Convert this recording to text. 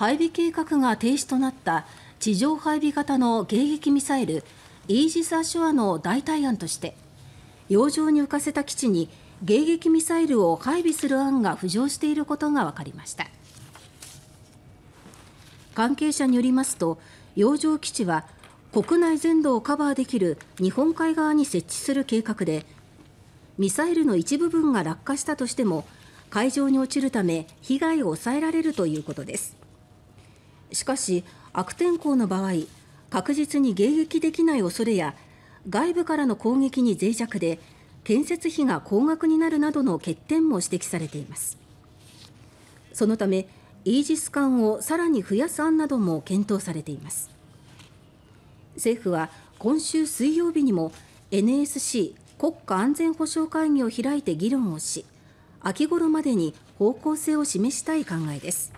配備計画が停止となった地上配備型の迎撃ミサイルイージス・アショアの代替案として洋上に浮かせた基地に迎撃ミサイルを配備する案が浮上していることが分かりました関係者によりますと洋上基地は国内全土をカバーできる日本海側に設置する計画でミサイルの一部分が落下したとしても海上に落ちるため被害を抑えられるということです。しかし、悪天候の場合確実に迎撃できない恐れや外部からの攻撃に脆弱で建設費が高額になるなどの欠点も指摘されています。そのためイージス艦をさらに増やす案なども検討されています。政府は今週水曜日にも NSC 国家安全保障会議を開いて議論をし秋ごろまでに方向性を示したい考えです。